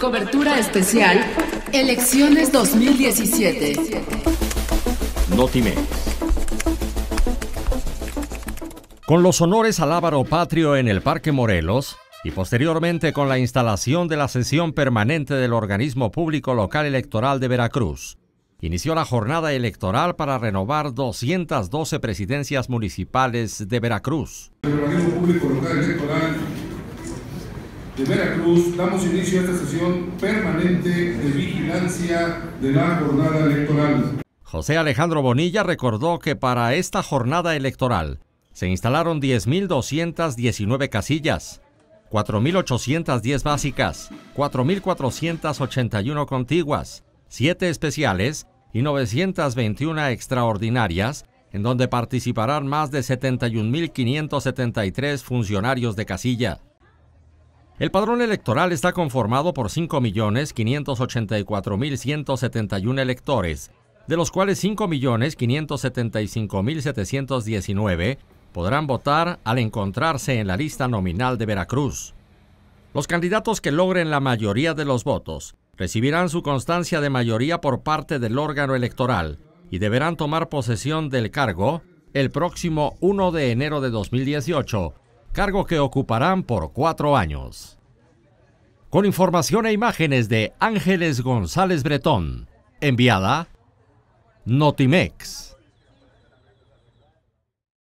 Cobertura especial Elecciones 2017. Notimex. Con los honores al Ávaro Patrio en el Parque Morelos y posteriormente con la instalación de la sesión permanente del Organismo Público Local Electoral de Veracruz, inició la jornada electoral para renovar 212 presidencias municipales de Veracruz. Organismo Público Local Electoral de Veracruz, damos inicio a esta sesión permanente de vigilancia de la jornada electoral. José Alejandro Bonilla recordó que para esta jornada electoral se instalaron 10.219 casillas, 4.810 básicas, 4.481 contiguas, 7 especiales y 921 extraordinarias, en donde participarán más de 71.573 funcionarios de casilla. El padrón electoral está conformado por 5.584.171 electores, de los cuales 5.575.719 podrán votar al encontrarse en la lista nominal de Veracruz. Los candidatos que logren la mayoría de los votos recibirán su constancia de mayoría por parte del órgano electoral y deberán tomar posesión del cargo el próximo 1 de enero de 2018 cargo que ocuparán por cuatro años. Con información e imágenes de Ángeles González Bretón, enviada Notimex.